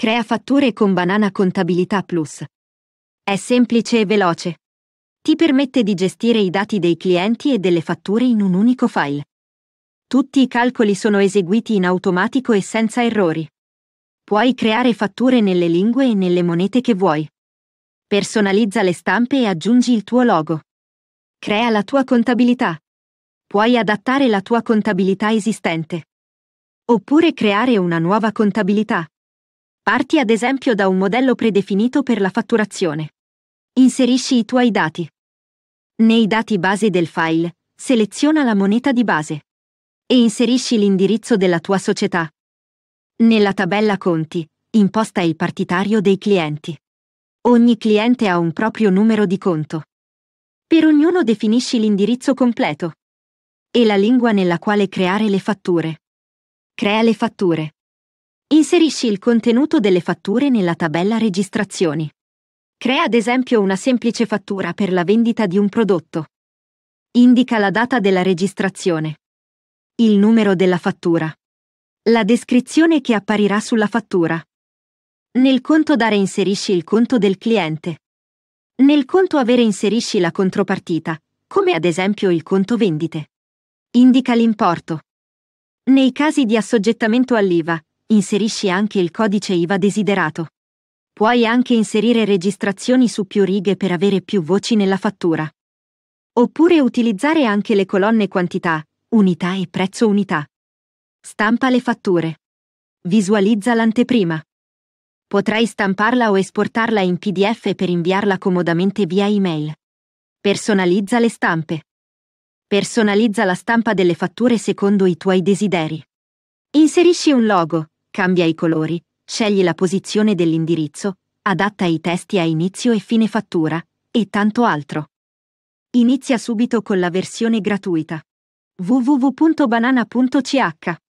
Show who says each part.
Speaker 1: Crea fatture con Banana Contabilità Plus. È semplice e veloce. Ti permette di gestire i dati dei clienti e delle fatture in un unico file. Tutti i calcoli sono eseguiti in automatico e senza errori. Puoi creare fatture nelle lingue e nelle monete che vuoi. Personalizza le stampe e aggiungi il tuo logo. Crea la tua contabilità. Puoi adattare la tua contabilità esistente. Oppure creare una nuova contabilità. Parti ad esempio da un modello predefinito per la fatturazione. Inserisci i tuoi dati. Nei dati base del file, seleziona la moneta di base e inserisci l'indirizzo della tua società. Nella tabella conti, imposta il partitario dei clienti. Ogni cliente ha un proprio numero di conto. Per ognuno definisci l'indirizzo completo e la lingua nella quale creare le fatture. Crea le fatture. Inserisci il contenuto delle fatture nella tabella registrazioni. Crea ad esempio una semplice fattura per la vendita di un prodotto. Indica la data della registrazione. Il numero della fattura. La descrizione che apparirà sulla fattura. Nel conto dare inserisci il conto del cliente. Nel conto avere inserisci la contropartita, come ad esempio il conto vendite. Indica l'importo. Nei casi di assoggettamento all'IVA, inserisci anche il codice IVA desiderato. Puoi anche inserire registrazioni su più righe per avere più voci nella fattura. Oppure utilizzare anche le colonne quantità, unità e prezzo unità. Stampa le fatture. Visualizza l'anteprima. Potrai stamparla o esportarla in PDF per inviarla comodamente via email. Personalizza le stampe. Personalizza la stampa delle fatture secondo i tuoi desideri. Inserisci un logo, Cambia i colori, scegli la posizione dell'indirizzo, adatta i testi a inizio e fine fattura, e tanto altro. Inizia subito con la versione gratuita www.banana.ch